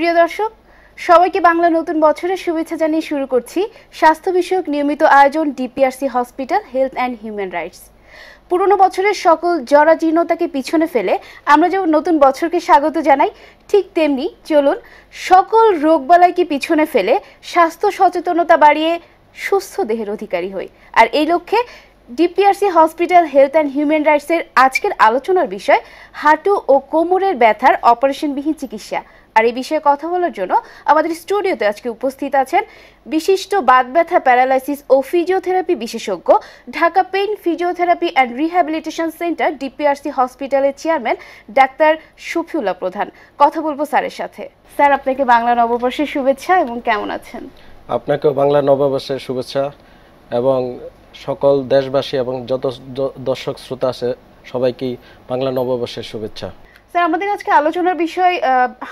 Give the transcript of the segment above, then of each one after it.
প্রিয় দর্শক সবাইকে বাংলা নতুন বছরের শুভেচ্ছা জানিয়ে শুরু করছি স্বাস্থ্য বিষয়ক নিয়মিত আয়োজন DPRC hospital health and human rights পুরনো বছরের সকল জরাজীর্ণতাকে পিছনে ফেলে আমরা যেমন নতুন বছরকে স্বাগত জানাই ঠিক তেমনি চলুন সকল রোগবালাইকে পিছনে ফেলে স্বাস্থ্য সচেতনতা বাড়িয়ে সুস্থ দেহের অধিকারী হই আর এই লক্ষ্যে DPRC hospital health and human রাইটসের আজকের আলোচনার বিষয় হাঁটু ও কোমরের ব্যথার অপারেশনবিহীন চিকিৎসা আর এই বিষয়ে কথা বলার জন্য আমাদের স্টুডিওতে আজকে উপস্থিত আছেন বিশিষ্ট বাদ ব্যথা প্যারালাইসিস ও ফিজিওথেরাপি বিশেষজ্ঞ Dhaka pain physiotherapy and rehabilitation centre DPRC হসপিটালের চেয়ারম্যান ডাক্তার শফিউল্লাহ প্রধান কথা বলবো স্যারের সাথে স্যার আপনাকে বাংলা নববর্ষের শুভেচ্ছা এবং কেমন আছেন আপনাকেও বাংলা নববর্ষের শুভেচ্ছা এবং সকল দেশবাসী এবং যত দর্শক শ্রোতা আছে সবাইকে বাংলা নববর্ষের শুভেচ্ছা স্যার আমাদের আজকে আলোচনার বিষয়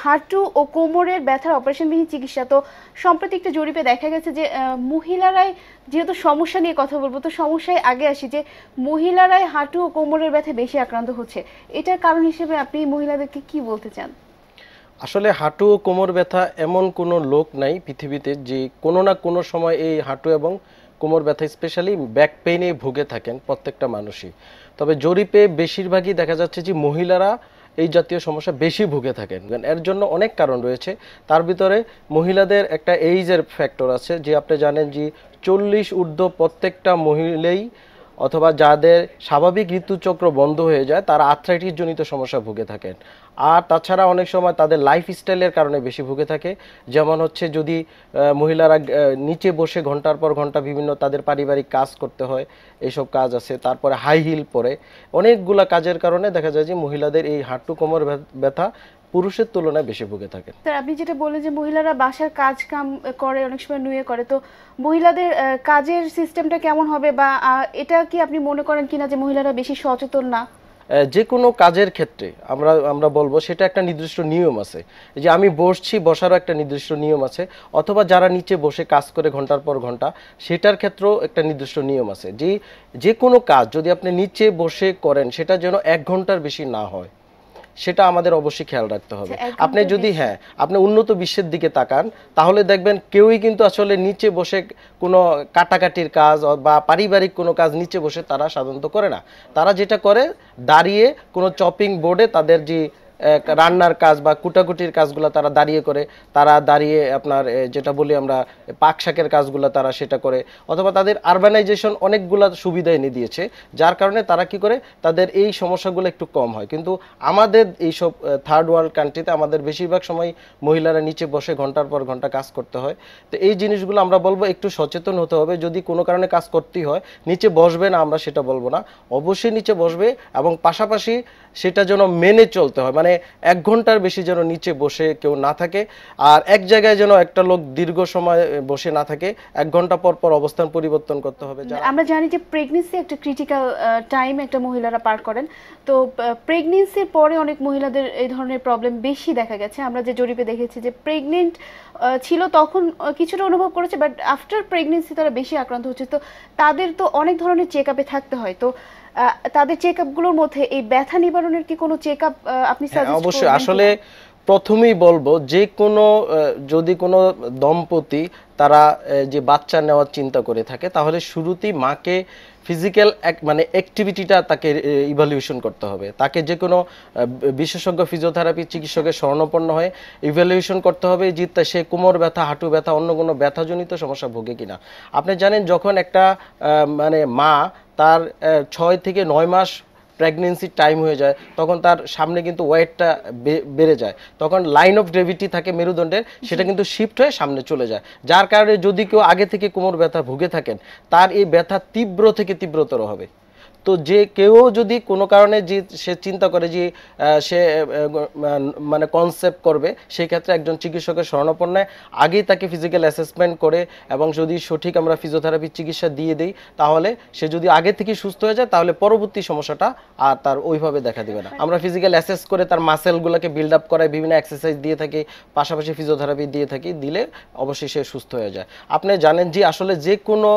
হাঁটু ও কোমরের ব্যথার অপারেশনবিহীন চিকিৎসা তো সম্প্রতি একটা জরিপে দেখা গেছে যে মহিলারাই যেহেতু সমস্যা নিয়ে কথা বলবো তো সমস্যায় আগে আসি যে মহিলারাই হাঁটু ও কোমরের ব্যথা বেশি আক্রান্ত হচ্ছে এটার কারণ হিসেবে আপনি মহিলাদেরকে কি বলতে চান আসলে হাঁটু ও কোমর ব্যথা এমন কোনো লোক নাই পৃথিবীতে যে কোনো না কোনো সময় এই হাঁটু এবং কোমর ব্যথা স্পেশালি ব্যাক পেইনে ভুগে থাকেন প্রত্যেকটা মানুষই তবে জরিপে বেশিরভাগই দেখা যাচ্ছে যে মহিলারা এই জাতীয় সমস্যা বেশি ভুগে থাকেন এর জন্য অনেক কারণ রয়েছে তার ভিতরে মহিলাদের একটা এইজের ফ্যাক্টর আছে যে আপনি জানেন যে চল্লিশ ঊর্ধ্ব প্রত্যেকটা মহিলাই অথবা যাদের স্বাভাবিক ঋতুচক্র বন্ধ হয়ে যায় তারা আর্থ্রাইটিস জনিত সমস্যা ভুগে থাকেন আর তাছাড়া অনেক সময় তাদের লাইফস্টাইলের কারণে বেশি ভুগে থাকে যেমন হচ্ছে যদি মহিলারা নিচে বসে ঘন্টার পর ঘন্টা বিভিন্ন তাদের পারিবারিক কাজ করতে হয় এইসব কাজ আছে তারপরে হাই হিল পরে অনেকগুলা কাজের কারণে দেখা যায় যে মহিলাদের এই হাঁটু কোমর ব্যথা পুরুষের তুলনায় বেশি ভুগে থাকেন স্যার আপনি যেটা বলে যে মহিলারা বাসার কাজ কাম করে অনেক সময় নুয়ে করে তো মহিলাদের কাজের সিস্টেমটা কেমন হবে বা এটা কি আপনি মনে করেন কিনা যে মহিলারা বেশি সচেতন না যে কোনো কাজের ক্ষেত্রে আমরা আমরা বলবো সেটা একটা নির্দিষ্ট নিয়ম আছে যে আমি বসছি বসারও একটা নির্দিষ্ট নিয়ম আছে অথবা যারা নিচে বসে কাজ করে ঘন্টার পর ঘন্টা সেটার ক্ষেত্রেও একটা নির্দিষ্ট নিয়ম আছে যে যে কোনো কাজ যদি আপনি নিচে বসে করেন সেটা যেন এক ঘন্টার বেশি না হয় সেটা আমাদের অবশ্যই খেয়াল রাখতে হবে আচ্ছা, আপনি যদি হ্যাঁ আপনি উন্নত বিশ্বের দিকে তাকান তাহলে দেখবেন কেউই কিন্তু আসলে নিচে বসে কোনো কাটাকাটির কাজ বা পারিবারিক কোনো কাজ নিচে বসে তারা সাধারণত করে না তারা যেটা করে দাঁড়িয়ে কোনো চপিং বোর্ডে তাদের যে রান্নার কাজ বা কুটাকুটির কাজগুলো তারা দাঁড়িয়ে করে তারা দাঁড়িয়ে আপনার যেটা বলি আমরা পাক শাকের কাজগুলো তারা সেটা করে অথবা তাদের আরবানাইজেশন অনেকগুলো সুবিধা এনে দিয়েছে যার কারণে তারা কি করে তাদের এই সমস্যাগুলো একটু কম হয় কিন্তু আমাদের এইসব থার্ড ওয়ার্ল্ড কান্ট্রিতে আমাদের বেশিরভাগ সময় মহিলারা নিচে বসে ঘন্টার পর ঘন্টা কাজ করতে হয় তো এই জিনিসগুলো আমরা বলবো একটু সচেতন হতে হবে যদি কোনো কারণে কাজ করতেই হয় নিচে বসবে না আমরা সেটা বলবো না অবশ্যই নিচে বসবে এবং পাশাপাশি সেটা যেন মেনে চলতে হয় মানে মানে এক ঘন্টার বেশি যেন নিচে বসে কেউ না থাকে আর এক জায়গায় যেন একটা লোক দীর্ঘ সময় বসে না থাকে এক ঘন্টা পর পর অবস্থান পরিবর্তন করতে হবে আমরা জানি যে প্রেগনেন্সি একটা ক্রিটিক্যাল টাইম একটা মহিলারা পার করেন তো প্রেগনেন্সির পরে অনেক মহিলাদের এই ধরনের প্রবলেম বেশি দেখা গেছে আমরা যে জরিপে দেখেছি যে প্রেগনেন্ট ছিল তখন কিছুটা অনুভব করেছে বাট আফটার প্রেগনেন্সি তারা বেশি আক্রান্ত হচ্ছে তো তাদের তো অনেক ধরনের চেক আপে থাকতে হয় তো তাদের চেকআপগুলোর মধ্যে এই ব্যথা নিবারণের কি কোনো চেকআপ আপনি সাজেস্ট হ্যাঁ, অবশ্যই আসলে প্রথমেই বলবো যে কোনো যদি কোনো দম্পতি তারা যে বাচ্চা নেওয়ার চিন্তা করে থাকে তাহলে শুরুতেই মাকে ফিজিক্যাল এক মানে অ্যাক্টিভিটিটা তাকে ইভ্যালুয়েশন করতে হবে তাকে যে কোনো বিশেষজ্ঞ ফিজিওথেরাপি চিকিৎসকের স্বর্ণপন্ন হয়ে ইভ্যালুয়েশন করতে হবে যে সে কোমর ব্যথা হাঁটু ব্যথা অন্য কোনো ব্যথাজনিত সমস্যা ভোগে কিনা আপনি জানেন যখন একটা মানে মা তার ছয় থেকে নয় মাস প্রেগনেন্সির টাইম হয়ে যায় তখন তার সামনে কিন্তু ওয়েটটা বেড়ে যায় তখন লাইন অফ গ্রেভিটি থাকে মেরুদণ্ডের সেটা কিন্তু শিফট হয়ে সামনে চলে যায় যার কারণে যদি কেউ আগে থেকে কোমর ব্যথা ভুগে থাকেন তার এই ব্যথা তীব্র থেকে তীব্রতর হবে তো যে কেউ যদি কোনো কারণে যে সে চিন্তা করে যে সে মানে কনসেপ্ট করবে সেই ক্ষেত্রে একজন চিকিৎসকের স্মরণাপন্ন আগেই তাকে ফিজিক্যাল অ্যাসেসমেন্ট করে এবং যদি সঠিক আমরা ফিজিওথেরাপি চিকিৎসা দিয়ে দিই তাহলে সে যদি আগে থেকে সুস্থ হয়ে যায় তাহলে পরবর্তী সমস্যাটা আর তার ওইভাবে দেখা দেবে না আমরা ফিজিক্যাল অ্যাসেস করে তার মাসেলগুলোকে বিল্ড আপ করায় বিভিন্ন এক্সারসাইজ দিয়ে থাকি পাশাপাশি ফিজিওথেরাপি দিয়ে থাকি দিলে অবশ্যই সে সুস্থ হয়ে যায় আপনি জানেন যে আসলে যে কোনো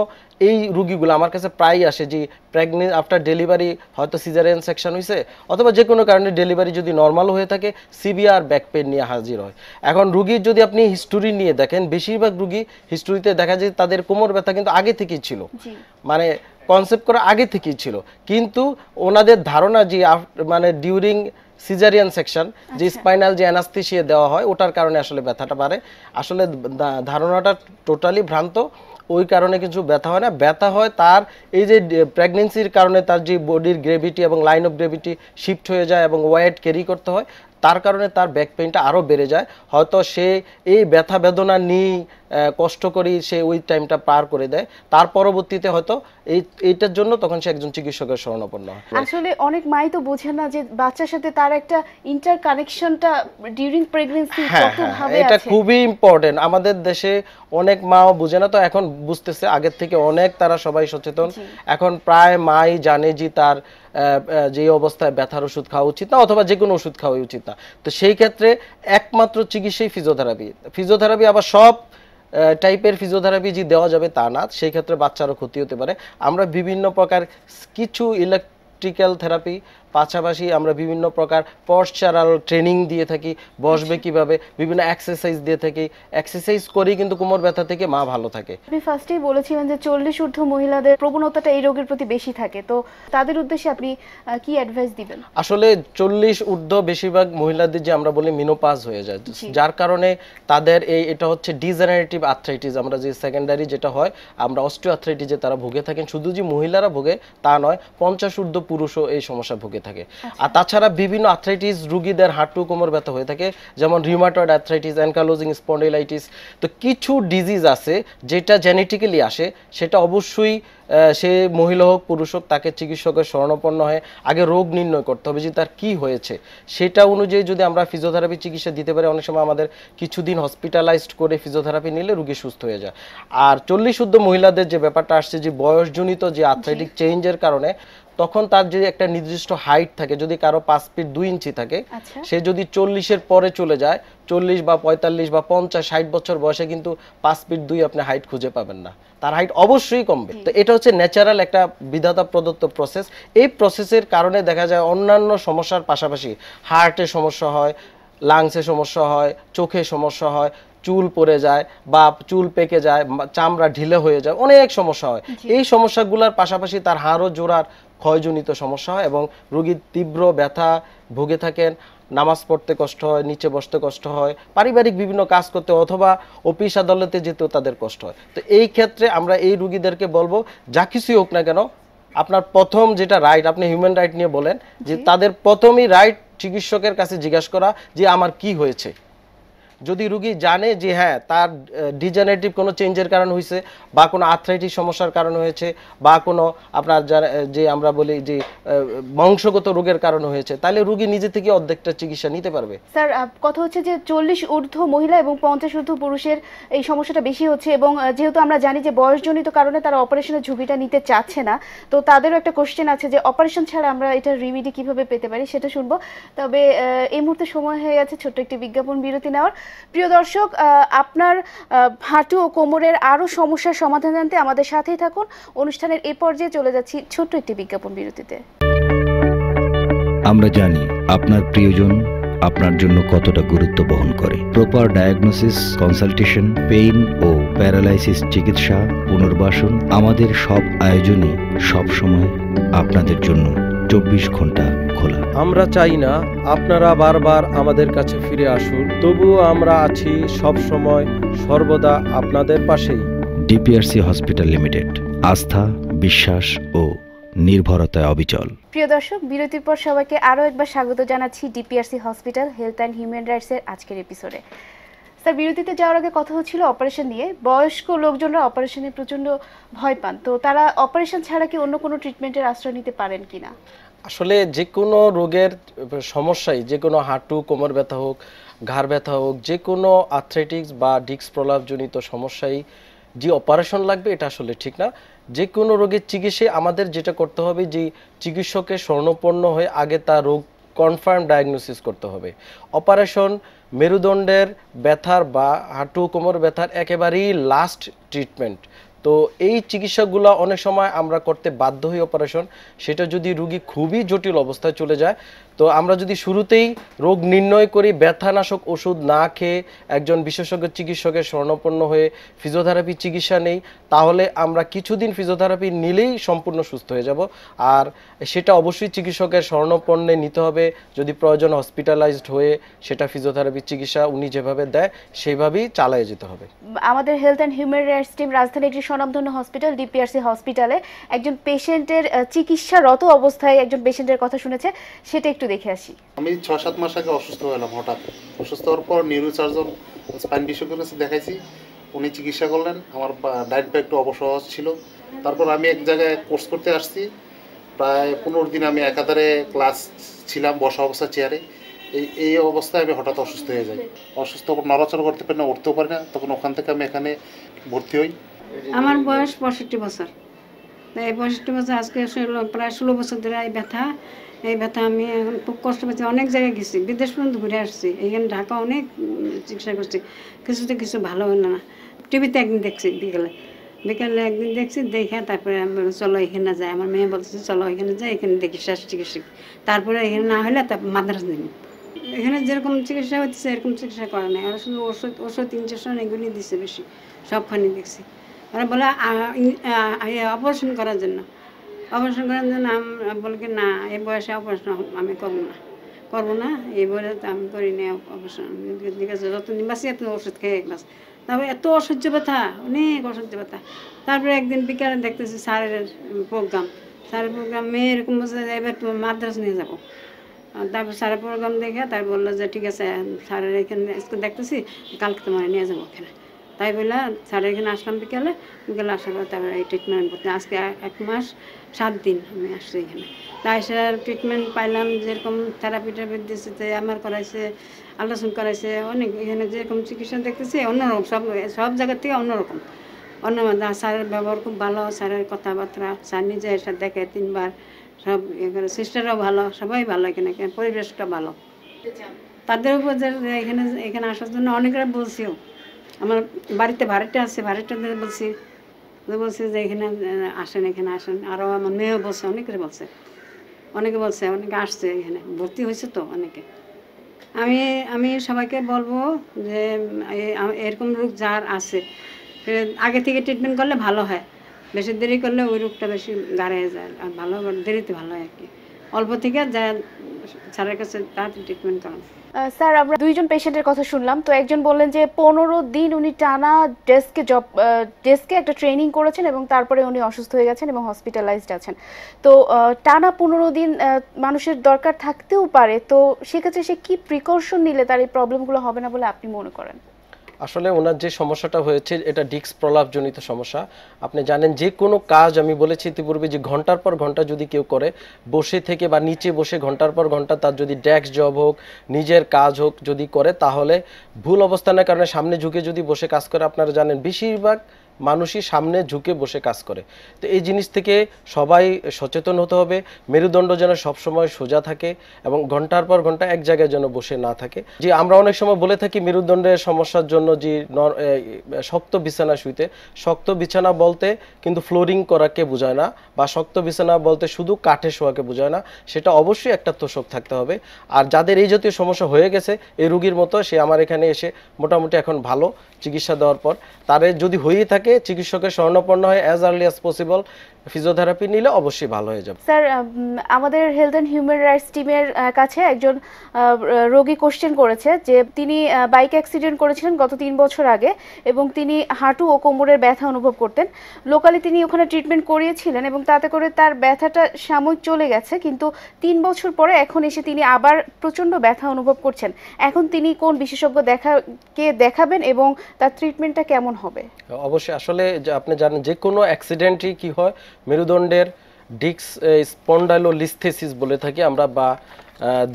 এই রুগীগুলো আমার কাছে প্রায়ই আসে যে প্রেগনে আফটার ডেলিভারি হয়তো সিজারিয়ান সেকশন হয়েছে অথবা যে কোনো কারণে ডেলিভারি যদি নর্মাল হয়ে থাকে সিবিআর ব্যাক পেন নিয়ে হাজির হয় এখন রুগীর যদি আপনি হিস্টোরি নিয়ে দেখেন বেশিরভাগ রুগী হিস্টোরিতে দেখা যায় তাদের কোমর ব্যথা কিন্তু আগে থেকেই ছিল মানে কনসেপ্ট করা আগে থেকেই ছিল কিন্তু ওনাদের ধারণা যে মানে ডিউরিং সিজারিয়ান সেকশন যে স্পাইনাল আচ্ছা। যে অ্যানাস্থিসিয়া দেওয়া হয় ওটার কারণে আসলে ব্যথাটা বাড়ে আসলে ধারণাটা টোটালি ভ্রান্ত ওই কারণে কিছু ব্যথা হয় না ব্যথা হয় তার এই যে প্রেগনেন্সির কারণে তার যে বডির গ্রেভিটি এবং লাইন অফ গ্রেভিটি শিফট হয়ে যায় এবং ওয়েট ক্যারি করতে হয় তার কারণে তার ব্যাক পেইনটা আরও বেড়ে যায় হয়তো সে এই ব্যথা বেদনা নিয়েই কষ্ট করি সে ওই টাইমটা পার করে দেয় তার পরবর্তীতে হয়তো এই এইটার জন্য তখন সে একজন চিকিৎসকের শরণাপন্ন হয় আসলে অনেক মাই তো বোঝে না যে বাচ্চার সাথে তার একটা ইন্টার কানেকশনটা ডিউরিং প্রেগন্যান্সি কতভাবে হ্যাঁ, এটা খুবই ইম্পর্টেন্ট আমাদের দেশে অনেক মাও বুঝে না তো এখন বুঝতেছে আগের থেকে অনেক তারা সবাই সচেতন এখন প্রায় মাই জানে যে তার যে অবস্থায় ব্যথার ওষুধ খাওয়া উচিত না অথবা যে কোনো ওষুধ খাওয়াই উচিত না অবস্থা তো সেই ক্ষেত্রে একমাত্র চিকিৎসাই ফিজিওথেরাপি ফিজিওথেরাপি আবার সব টাইপের ফিজিওথেরাপি যে দেওয়া যাবে তা না সেই ক্ষেত্রে বাচ্চারও ক্ষতি হতে পারে আমরা বিভিন্ন প্রকার কিছু ইলেকট্রিক্যাল থেরাপি পাশাপাশি আমরা বিভিন্ন প্রকার পশ্চারাল ট্রেনিং দিয়ে থাকি বসবে কিভাবে বিভিন্ন এক্সারসাইজ দিয়ে থাকি এক্সারসাইজ করেই কিন্তু কোমর ব্যথা থেকে মা ভালো থাকে আপনি ফার্স্টেই বলেছিলেন যে চল্লিশ ঊর্ধ্ব মহিলাদের প্রবণতাটা এই রোগের প্রতি বেশি থাকে তো তাদের উদ্দেশ্যে আপনি কি অ্যাডভাইস দিবেন আসলে চল্লিশ ঊর্ধ্ব বেশিরভাগ মহিলাদের যে আমরা বলি মিনোপাস হয়ে যায় যার কারণে তাদের এই এটা হচ্ছে ডিজেনারেটিভ আর্থ্রাইটিস আমরা যে সেকেন্ডারি যেটা হয় আমরা অস্ট্রিও আর্থ্রাইটিসে তারা ভুগে থাকেন শুধু যে মহিলারা ভোগে তা নয় পঞ্চাশ ঊর্ধ্ব পুরুষও এই সমস্যা ভুগে হয়ে থাকে আচ্ছা। আর তাছাড়া বিভিন্ন আর্থ্রাইটিস রুগীদের হাঁটু কোমর ব্যথা হয়ে থাকে যেমন রিউমাটয়েড আর্থ্রাইটিস অ্যানকালোজিং স্পন্ডিলাইটিস তো কিছু ডিজিজ আছে যেটা জেনেটিক্যালি আসে সেটা অবশ্যই সে মহিলা হোক পুরুষ হোক তাকে চিকিৎসকের স্বর্ণপন্ন হয়ে আগে রোগ নির্ণয় করতে হবে যে তার কি হয়েছে সেটা অনুযায়ী যদি আমরা ফিজিওথেরাপি চিকিৎসা দিতে পারি অনেক সময় আমাদের কিছুদিন হসপিটালাইজড করে ফিজিওথেরাপি নিলে রুগী সুস্থ হয়ে যায় আর চল্লিশ শুদ্ধ মহিলাদের যে ব্যাপারটা আসছে যে বয়সজনিত যে আর্থ্রাইটিক চেঞ্জের কারণে তখন তার যদি একটা নির্দিষ্ট হাইট থাকে যদি কারো পাঁচ ফিট দুই ইঞ্চি থাকে আচ্ছা। সে যদি চল্লিশের পরে চলে যায় চল্লিশ বা পঁয়তাল্লিশ বা পঞ্চাশ ষাট বছর বয়সে কিন্তু পাঁচ ফিট দুই আপনি হাইট খুঁজে পাবেন না তার হাইট অবশ্যই কমবে তো এটা হচ্ছে ন্যাচারাল একটা বিধাতা প্রদত্ত প্রসেস এই প্রসেসের কারণে দেখা যায় অন্যান্য সমস্যার পাশাপাশি হার্টে সমস্যা হয় লাংসে সমস্যা হয় চোখে সমস্যা হয় চুল পড়ে যায় বা চুল পেকে যায় চামড়া ঢিলে হয়ে যায় অনেক সমস্যা হয় এই সমস্যাগুলোর পাশাপাশি তার হাড়ও জোড়ার ক্ষয়জনিত সমস্যা এবং রুগীর তীব্র ব্যথা ভুগে থাকেন নামাজ পড়তে কষ্ট হয় নিচে বসতে কষ্ট হয় পারিবারিক বিভিন্ন কাজ করতে অথবা অফিস আদালতে যেতেও তাদের কষ্ট হয় তো এই ক্ষেত্রে আমরা এই রুগীদেরকে বলবো যা কিছুই হোক না কেন আপনার প্রথম যেটা রাইট আপনি হিউম্যান রাইট নিয়ে বলেন যে তাদের প্রথমই রাইট চিকিৎসকের কাছে জিজ্ঞাসা করা যে আমার কি হয়েছে যদি রুগী জানে যে হ্যাঁ তার ডিজেনারেটিভ কোনো চেঞ্জের কারণ হয়েছে বা কোনো আর্থ্রাইটিস সমস্যার কারণ হয়েছে বা কোনো আপনার যারা যে আমরা বলি যে বংশগত রোগের কারণ হয়েছে তাহলে রুগী নিজে থেকে অর্ধেকটা চিকিৎসা নিতে পারবে স্যার কথা হচ্ছে যে চল্লিশ ঊর্ধ্ব মহিলা এবং পঞ্চাশ ঊর্ধ্ব পুরুষের এই সমস্যাটা বেশি হচ্ছে এবং যেহেতু আমরা জানি যে বয়সজনিত কারণে তারা অপারেশনের ঝুঁকিটা নিতে চাচ্ছে না তো তাদেরও একটা কোশ্চেন আছে যে অপারেশন ছাড়া আমরা এটা রিমিডি কিভাবে পেতে পারি সেটা শুনবো তবে এই মুহূর্তে সময় হয়ে গেছে ছোট্ট একটি বিজ্ঞাপন বিরতি নেওয়ার প্রিয় দর্শক আপনার হাঁটু ও কোমরের আরও সমস্যার সমাধান জানতে আমাদের সাথেই থাকুন অনুষ্ঠানের এ পর্যায়ে চলে যাচ্ছি ছোট্ট একটি বিজ্ঞাপন বিরতিতে আমরা জানি আপনার প্রিয়জন আপনার জন্য কতটা গুরুত্ব বহন করে প্রপার ডায়াগনোসিস কনসালটেশন পেইন ও প্যারালাইসিস চিকিৎসা পুনর্বাসন আমাদের সব আয়োজনই সবসময় আপনাদের জন্য চব্বিশ ঘন্টা খোলা আমরা চাই না আপনারা বারবার আমাদের কাছে ফিরে আসুন তবুও আমরা আছি সব সময় সর্বদা আপনাদের পাশেই ডিপিআরসি হসপিটাল লিমিটেড আস্থা বিশ্বাস ও নির্ভরতায় অবিচল প্রিয় দর্শক বিরতির পর সবাইকে আরও একবার স্বাগত জানাচ্ছি DPRC hospital health and human রাইটসের আজকের এপিসোডে স্যার বিরতিতে যাওয়ার আগে কথা হচ্ছিল অপারেশন নিয়ে বয়স্ক লোকজনরা অপারেশনে প্রচণ্ড ভয় পান তো তারা অপারেশন ছাড়া কি অন্য কোনো ট্রিটমেন্টের আশ্রয় নিতে পারেন কি না আসলে যে কোনো রোগের সমস্যাই যে কোনো হাঁটু কোমর ব্যথা হোক ঘাড় ব্যথা হোক যে কোনো আথ্রেটিক্স বা ডিস্ক প্রলাপজনিত সমস্যাই যে অপারেশন লাগবে এটা আসলে ঠিক না যে কোনো রোগের চিকিৎসায় আমাদের যেটা করতে হবে যে চিকিৎসকের স্বর্ণপন্ন হয়ে আগে তার রোগ কনফার্ম ডায়াগনোসিস করতে হবে অপারেশন মেরুদণ্ডের ব্যথার বা হাঁটু কোমর ব্যথার একেবারেই লাস্ট ট্রিটমেন্ট তো এই চিকিৎসাগুলো অনেক সময় আমরা করতে বাধ্য হই অপারেশন সেটা যদি রুগী খুবই জটিল অবস্থায় চলে যায় তো আমরা যদি শুরুতেই রোগ নির্ণয় করি ব্যথানাশক ওষুধ না খেয়ে একজন বিশেষজ্ঞ চিকিৎসকের স্বর্ণপন্ন হয়ে ফিজিওথেরাপি চিকিৎসা নেই তাহলে আমরা কিছুদিন ফিজিওথেরাপি নিলেই সম্পূর্ণ সুস্থ হয়ে যাব আর সেটা অবশ্যই চিকিৎসকের স্বর্ণপণ্যে নিতে হবে যদি প্রয়োজন হসপিটালাইজড হয়ে সেটা ফিজিওথেরাপি চিকিৎসা উনি যেভাবে দেয় সেইভাবেই চালায় যেতে হবে আমাদের health and human rights team রাজধানীর স্বনামধন্য হসপিটাল ডিপিআরসি হসপিটালে একজন পেশেন্টের চিকিৎসারত অবস্থায় একজন পেশেন্টের কথা শুনেছে সেটা একটু দেখে আসি আমি ছ সাত মাস আগে অসুস্থ হলাম হঠাৎ অসুস্থ হওয়ার পর নিউরোসার্জন স্পাইন বিশেষজ্ঞের কাছে দেখাইছি উনি চিকিৎসা করলেন আমার ডায়েট একটু অবসহজ ছিল তারপর আমি এক জায়গায় কোর্স করতে আসছি প্রায় পনেরো দিন আমি একাধারে ক্লাস ছিলাম বসা অবস্থা চেয়ারে এই এই অবস্থায় আমি হঠাৎ অসুস্থ হয়ে যাই অসুস্থ নড়াচড় করতে পারি না উঠতেও পারি না তখন ওখান থেকে আমি এখানে ভর্তি হই আমার বয়স পঁয়ষট্টি বছর এই পঁয়ষট্টি বছর আজকে প্রায় ষোলো বছর ধরে এই ব্যথা এই ব্যথা আমি এখন খুব কষ্ট পাচ্ছি অনেক জায়গায় গেছি বিদেশ পর্যন্ত ঘুরে আসছি এইখানে ঢাকা অনেক চিকিৎসা করছি কিছুতে কিছু ভালো হলো না টিভিতে একদিন দেখছি বিকেলে বিকেলে একদিন দেখছি দেখে তারপরে চলো এখানে যাই আমার মেয়ে বলছে চলো এখানে যাই এখানে দেখি শেষ চিকিৎসা তারপরে এখানে না হলে তারপর মাদ্রাস নেব এখানে যেরকম চিকিৎসা হচ্ছে এরকম চিকিৎসা করে নাই আর শুধু ওষুধ ওষুধ ইঞ্জেকশন এগুলি দিচ্ছে বেশি সবখানে দেখছি ওরা বলে অপারেশন করার জন্য অপারেশন করার জন্য আমি বলি কি না এই বয়সে অপারেশন আমি করবো না করবো না এই বয়সে তো আমি করি না অপারেশন ঠিক আছে যতদিন বাঁচি এত ওষুধ খেয়ে এক বাস তারপরে এত অসহ্য ব্যথা অনেক অসহ্য ব্যথা তারপরে একদিন বিকালে দেখতেছি স্যারের প্রোগ্রাম স্যারের প্রোগ্রাম মেয়ে এরকম বলছে এবার তোমার মাদ্রাস নিয়ে যাবো তারপর স্যারের প্রোগ্রাম দেখে তার বললো যে ঠিক আছে স্যারের এখানে দেখতেছি কালকে তোমার নিয়ে যাবো ওখানে তাই বলে স্যারের এখানে আসলাম বিকেলে বিকেলে আসার পর তারপরে এই ট্রিটমেন্ট করতে আজকে এক মাস সাত দিন আমি আসছি এখানে তাই সে ট্রিটমেন্ট পাইলাম যেরকম থেরাপি টেরাপি দিয়েছে আমার করাইছে আলোচনা করাইছে অনেক এখানে যেরকম চিকিৎসা দেখতেছে অন্যরকম সব সব জায়গার থেকে অন্যরকম অন্য স্যারের ব্যবহার খুব ভালো স্যারের কথাবার্তা স্যার নিজে এসে দেখে তিনবার সব এখানে ইয়ে সিস্টারও ভালো সবাই ভালো এখানে পরিবেশটা ভালো তাদের উপর যে এখানে এখানে আসার জন্য অনেকরা বলছিও আমার বাড়িতে ভাড়াটা আছে ভাড়াটাদের বলছি বলছে যে এখানে আসেন এখানে আসেন আরও আমার মেয়েও বলছে অনেকের বলছে অনেকে বলছে অনেকে আসছে এখানে ভর্তি হয়েছে তো অনেকে আমি আমি সবাইকে বলবো যে এরকম রোগ যার আছে আগে থেকে ট্রিটমেন্ট করলে ভালো হয় বেশি দেরি করলে ওই রোগটা বেশি গাড়ে যায় আর ভালো দেরিতে ভালো হয় আর কি অল্প থেকে যা স্যারের কাছে তাড়াতাড়ি ট্রিটমেন্ট করান স্যার আমরা দুইজন পেশেন্টের কথা শুনলাম তো একজন বললেন যে পনেরো দিন উনি টানা ডেস্কে জব ডেস্কে একটা ট্রেনিং করেছেন এবং তারপরে উনি অসুস্থ হয়ে গেছেন এবং হসপিটালাইজড আছেন তো টানা পনেরো দিন মানুষের দরকার থাকতেও পারে তো সেক্ষেত্রে সে কি প্রিকশন নিলে তার এই প্রবলেমগুলো হবে না বলে আপনি মনে করেন আসলে ওনার যে সমস্যাটা হয়েছে এটা ডিস্ক প্রলাপজনিত সমস্যা আপনি জানেন যে কোনো কাজ আমি বলেছি ইতিপূর্বে যে ঘন্টার পর ঘন্টা যদি কেউ করে বসে থেকে বা নিচে বসে ঘন্টার পর ঘন্টা তার যদি ডেস্ক জব হোক নিজের কাজ হোক যদি করে তাহলে ভুল অবস্থানের কারণে সামনে ঝুঁকে যদি বসে কাজ করে আপনারা জানেন বেশিরভাগ মানুষই সামনে ঝুঁকে বসে কাজ করে তো এই জিনিস থেকে সবাই সচেতন হতে হবে মেরুদণ্ড যেন সবসময় সোজা থাকে এবং ঘন্টার পর ঘন্টা এক জায়গায় যেন বসে না থাকে যে আমরা অনেক সময় বলে থাকি মেরুদণ্ডের সমস্যার জন্য যে শক্ত বিছানা শুইতে শক্ত বিছানা বলতে কিন্তু ফ্লোরিং করাকে বোঝায় না বা শক্ত বিছানা বলতে শুধু কাঠে শোয়াকে বোঝায় না সেটা অবশ্যই একটা তোষক থাকতে হবে আর যাদের এই জাতীয় সমস্যা হয়ে গেছে এই রুগীর মতো সে আমার এখানে এসে মোটামুটি এখন ভালো চিকিৎসা দেওয়ার পর তারে যদি হয়েই থাকে থাকে চিকিৎসকের স্বর্ণপন্ন হয় as early as possible physiotherapy নিলে অবশ্যই ভালো হয়ে যাবে স্যার আমাদের হেলথ এন্ড হিউম্যান রাইটস টিমের কাছে একজন রোগী কোশ্চেন করেছে যে তিনি বাইক অ্যাক্সিডেন্ট করেছিলেন গত তিন বছর আগে এবং তিনি হাঁটু ও কোমরের ব্যথা অনুভব করতেন লোকালি তিনি ওখানে ট্রিটমেন্ট করিয়েছিলেন এবং তাতে করে তার ব্যথাটা সাময়িক চলে গেছে কিন্তু তিন বছর পরে এখন এসে তিনি আবার প্রচণ্ড ব্যথা অনুভব করছেন এখন তিনি কোন বিশেষজ্ঞ দেখা কে দেখাবেন এবং তার ট্রিটমেন্টটা কেমন হবে অবশ্যই আসলে আপনি জানেন যে কোনো অ্যাক্সিডেন্টই কি হয় মেরুদণ্ডের ডিক্স স্পন্ডাইলোলিস্থেসিস বলে থাকি আমরা বা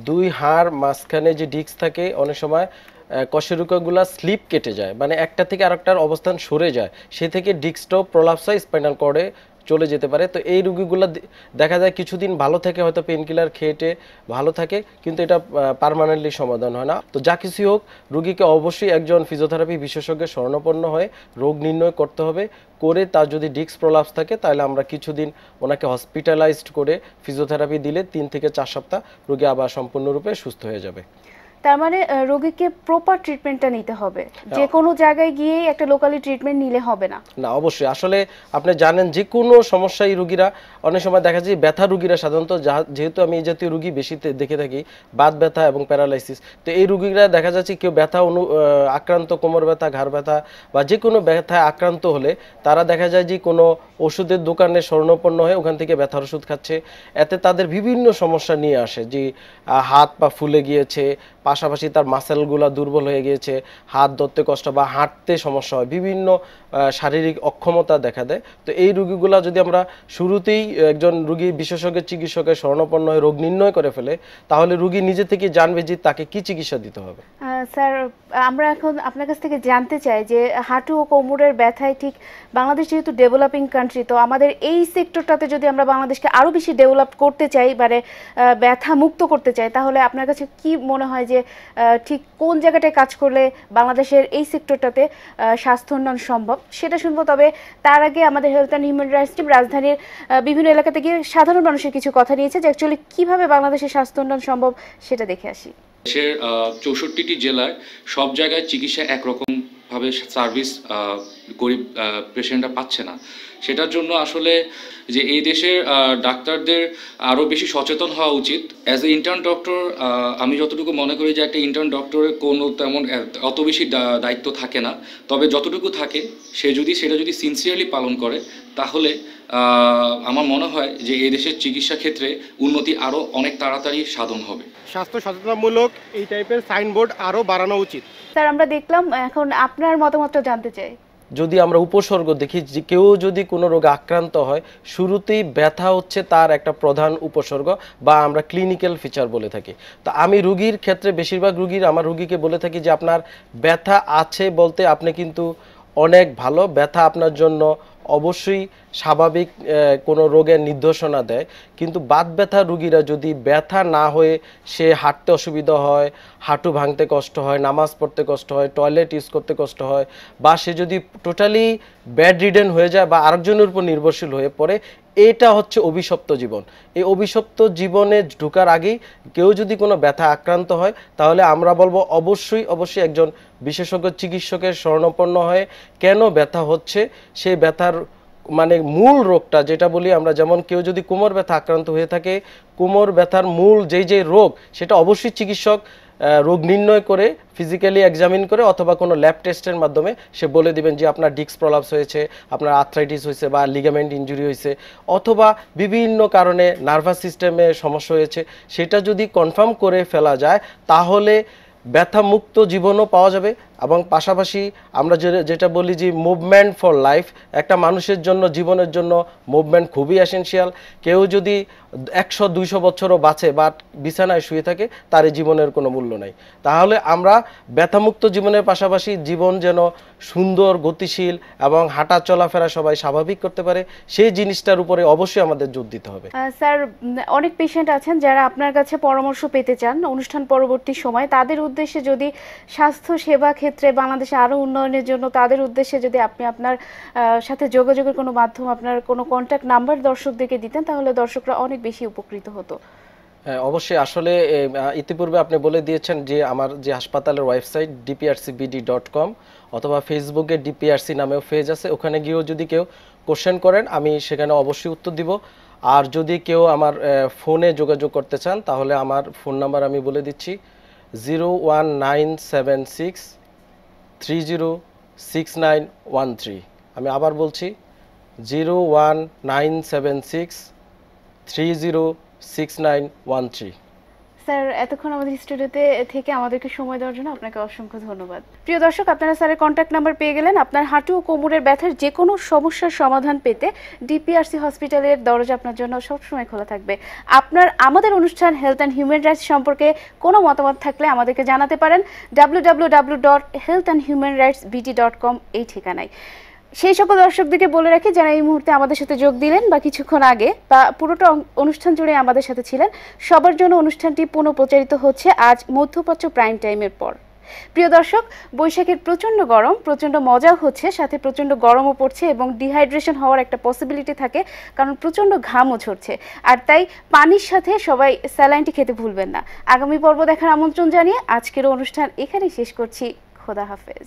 দুই হাড় মাঝখানে যে ডিক্স থাকে অনেক সময় কশেরুকাগুলা স্লিপ কেটে যায় মানে একটা থেকে আরেকটার অবস্থান সরে যায় সে থেকে ডিক্সটাও প্রলাপসা স্পাইনাল কর্ডে চলে যেতে পারে তো এই রুগীগুলো দেখা যায় কিছুদিন ভালো থেকে হয়তো পেন কিলার খেয়েটে ভালো থাকে কিন্তু এটা পারমানেন্টলি সমাধান হয় না তো যা কিছুই হোক রুগীকে অবশ্যই একজন ফিজিওথেরাপি বিশেষজ্ঞের স্বর্ণপন্ন হয়ে রোগ নির্ণয় করতে হবে করে তার যদি ডিক্স প্রলাপস থাকে তাহলে আমরা কিছুদিন ওনাকে হসপিটালাইজড করে ফিজিওথেরাপি দিলে তিন থেকে চার সপ্তাহ রুগী আবার সম্পূর্ণরূপে সুস্থ হয়ে যাবে তার মানে রোগীকে প্রপার ট্রিটমেন্টটা নিতে হবে হ্যাঁ। যে কোনো জায়গায় গিয়ে একটা লোকালি ট্রিটমেন্ট নিলে হবে না না অবশ্যই আসলে আপনি জানেন যে কোনো সমস্যায় রোগীরা অনেক সময় দেখা যায় ব্যথা রোগীরা সাধারণত যেহেতু আমি এই জাতীয় রোগী বেশি দেখে থাকি বাত ব্যথা এবং প্যারালাইসিস তো এই রোগীরা দেখা যাচ্ছে কেউ ব্যথা অনু আক্রান্ত কোমর ব্যথা ঘাড় ব্যথা বা যে কোনো ব্যথায় আক্রান্ত হলে তারা দেখা যায় যে কোনো ওষুধের দোকানে স্বর্ণপন্ন হয়ে ওখান থেকে ব্যথার ওষুধ খাচ্ছে এতে তাদের বিভিন্ন সমস্যা নিয়ে আসে যে হাত পা ফুলে গিয়েছে পাশাপাশি তার মাসেলগুলো দুর্বল হয়ে গিয়েছে হাত ধরতে কষ্ট বা হাঁটতে সমস্যা হয় বিভিন্ন শারীরিক অক্ষমতা দেখা দেয় তো এই রুগীগুলা যদি আমরা শুরুতেই একজন রুগী বিশেষজ্ঞের চিকিৎসকের স্বর্ণপন্ন হয়ে রোগ নির্ণয় করে ফেলে তাহলে রুগী নিজে থেকে জানবে যে তাকে কি চিকিৎসা দিতে হবে স্যার আমরা এখন আপনার কাছ থেকে জানতে চাই যে হাঁটু ও কোমরের ব্যথায় ঠিক বাংলাদেশ যেহেতু ডেভেলপিং কান্ট্রি তো আমাদের এই সেক্টরটাতে যদি আমরা বাংলাদেশকে আরও বেশি ডেভেলপ করতে চাই মানে ব্যথা মুক্ত করতে চাই তাহলে আপনার কাছে কি মনে হয় যে যে ঠিক কোন জায়গাটায় কাজ করলে বাংলাদেশের এই সেক্টরটাতে স্বাস্থ্য উন্নয়ন সম্ভব সেটা শুনবো তবে তার আগে আমাদের health and human rights team রাজধানীর বিভিন্ন এলাকাতে গিয়ে সাধারণ মানুষের কিছু কথা নিয়েছে যে অ্যাকচুয়ালি কীভাবে বাংলাদেশের স্বাস্থ্য উন্নয়ন সম্ভব সেটা দেখে আসি দেশের চৌষট্টিটি জেলার সব জায়গায় চিকিৎসা একরকমভাবে সার্ভিস গরিব পেশেন্টরা পাচ্ছে না সেটার জন্য আসলে যে এই দেশের ডাক্তারদের আরও বেশি সচেতন হওয়া উচিত অ্যাজ এ ইন্টার্ন ডক্টর আমি যতটুকু মনে করি যে একটা ইন্টার্ন ডক্টরের কোনো তেমন অত বেশি দায়িত্ব থাকে না তবে যতটুকু থাকে সে যদি সেটা যদি সিনসিয়ারলি পালন করে তাহলে আমার মনে হয় যে এই দেশের চিকিৎসা ক্ষেত্রে উন্নতি আরও অনেক তাড়াতাড়ি সাধন হবে স্বাস্থ্য সচেতনামূলক এই টাইপের সাইনবোর্ড আরও বাড়ানো উচিত স্যার আমরা দেখলাম এখন আপনার মতামতটা জানতে চাই যদি আমরা উপসর্গ দেখি যে কেউ যদি কোনো রোগে আক্রান্ত হয় শুরুতেই ব্যথা হচ্ছে তার একটা প্রধান উপসর্গ বা আমরা ক্লিনিক্যাল ফিচার বলে থাকি তা আমি রুগীর ক্ষেত্রে বেশিরভাগ রুগীর আমার রুগীকে বলে থাকি যে আপনার ব্যথা আছে বলতে আপনি কিন্তু অনেক ভালো ব্যথা আপনার জন্য অবশ্যই স্বাভাবিক কোনো রোগের নির্দেশনা দেয় কিন্তু বাত ব্যথা রুগীরা যদি ব্যথা না হয়ে সে হাঁটতে অসুবিধা হয় হাঁটু ভাঙতে কষ্ট হয় নামাজ পড়তে কষ্ট হয় টয়লেট ইউজ করতে কষ্ট হয় বা সে যদি টোটালি ব্যাড রিডেন হয়ে যায় বা আরেকজনের উপর নির্ভরশীল হয়ে পড়ে এটা হচ্ছে অভিশপ্ত জীবন এই অভিশপ্ত জীবনে ঢুকার আগেই কেউ যদি কোনো ব্যথা আক্রান্ত হয় তাহলে আমরা বলবো অবশ্যই অবশ্যই একজন বিশেষজ্ঞ চিকিৎসকের স্বর্ণপন্ন হয়ে কেন ব্যথা হচ্ছে সেই ব্যথার মানে মূল রোগটা যেটা বলি আমরা যেমন কেউ যদি কোমর ব্যথা আক্রান্ত হয়ে থাকে কোমর ব্যথার মূল যেই যেই রোগ সেটা অবশ্যই চিকিৎসক রোগ নির্ণয় করে ফিজিক্যালি এক্সামিন করে অথবা কোনো ল্যাব টেস্টের মাধ্যমে সে বলে দিবেন যে আপনার ডিক্স প্রলাপস হয়েছে আপনার আর্থ্রাইটিস হয়েছে বা লিগামেন্ট ইঞ্জুরি হয়েছে অথবা বিভিন্ন কারণে নার্ভাস সিস্টেমে সমস্যা হয়েছে সেটা যদি কনফার্ম করে ফেলা যায় তাহলে ব্যথামুক্ত জীবনও পাওয়া যাবে এবং পাশাপাশি আমরা যেটা বলি যে মুভমেন্ট ফর লাইফ একটা মানুষের জন্য জীবনের জন্য মুভমেন্ট খুবই এসেন্সিয়াল কেউ যদি একশো দুইশো বছরও বাঁচে বা বিছানায় শুয়ে থাকে তার জীবনের কোনো মূল্য নাই তাহলে আমরা ব্যথামুক্ত জীবনের পাশাপাশি জীবন যেন সুন্দর গতিশীল এবং হাঁটা চলাফেরা সবাই স্বাভাবিক করতে পারে সেই জিনিসটার উপরে অবশ্যই আমাদের জোর দিতে হবে স্যার অনেক পেশেন্ট আছেন যারা আপনার কাছে পরামর্শ পেতে চান অনুষ্ঠান পরবর্তী সময় তাদের উদ্দেশ্যে যদি স্বাস্থ্য সেবা ক্ষেত্রে বাংলাদেশে আরও উন্নয়নের জন্য তাদের উদ্দেশ্যে যদি আপনি আপনার সাথে যোগাযোগের কোনো মাধ্যম আপনার কোনো কন্ট্যাক্ট নাম্বার দর্শকদেরকে দিতেন তাহলে দর্শকরা অনেক বেশি উপকৃত হতো হ্যাঁ, অবশ্যই আসলে ইতিপূর্বে আপনি বলে দিয়েছেন যে আমার যে হাসপাতালের ওয়েবসাইট ডিপিআরসিবিডি ডট কম অথবা ফেসবুকে ডিপিআরসি নামেও পেজ আছে ওখানে গিয়েও যদি কেউ কোশ্চেন করেন আমি সেখানে অবশ্যই উত্তর দিব আর যদি কেউ আমার ফোনে যোগাযোগ করতে চান তাহলে আমার ফোন নাম্বার আমি বলে দিচ্ছি zero one nine seven six three zero six nine one three আমি আবার বলছি zero one nine seven six three zero six nine one three sir এতক্ষণ আমাদের স্টুডিওতে থেকে আমাদেরকে সময় দেওয়ার জন্য আপনাকে অসংখ্য ধন্যবাদ প্রিয় দর্শক আপনারা স্যারের কন্ট্যাক্ট নাম্বার পেয়ে গেলেন আপনার হাঁটু ও কোমরের ব্যথার যে কোনো সমস্যার সমাধান পেতে ডিপিআরসি হসপিটালের দরজা আপনার জন্য সবসময় খোলা থাকবে আপনার আমাদের অনুষ্ঠান হেলথ অ্যান্ড হিউম্যান রাইটস সম্পর্কে কোনো মতামত থাকলে আমাদেরকে জানাতে পারেন W W W dot health and human rights BT dot com এই ঠিকানায় সেই সকল দর্শকদেরকে বলে রাখি যারা এই মুহূর্তে আমাদের সাথে যোগ দিলেন বা কিছুক্ষণ আগে বা পুরোটা অনুষ্ঠান জুড়ে আমাদের সাথে ছিলেন সবার জন্য অনুষ্ঠানটি পুনঃপ্রচারিত হচ্ছে আজ মধ্যপ্রাচ্য প্রাইম টাইমের পর প্রিয় দর্শক বৈশাখের প্রচণ্ড গরম প্রচণ্ড মজাও হচ্ছে সাথে প্রচণ্ড গরমও পড়ছে এবং ডিহাইড্রেশন হওয়ার একটা পসিবিলিটি থাকে কারণ প্রচণ্ড ঘামও ঝরছে আর তাই পানির সাথে সবাই স্যালাইনটি খেতে ভুলবেন না আগামী পর্ব দেখার আমন্ত্রণ জানিয়ে আজকের অনুষ্ঠান এখানেই শেষ করছি খোদা হাফেজ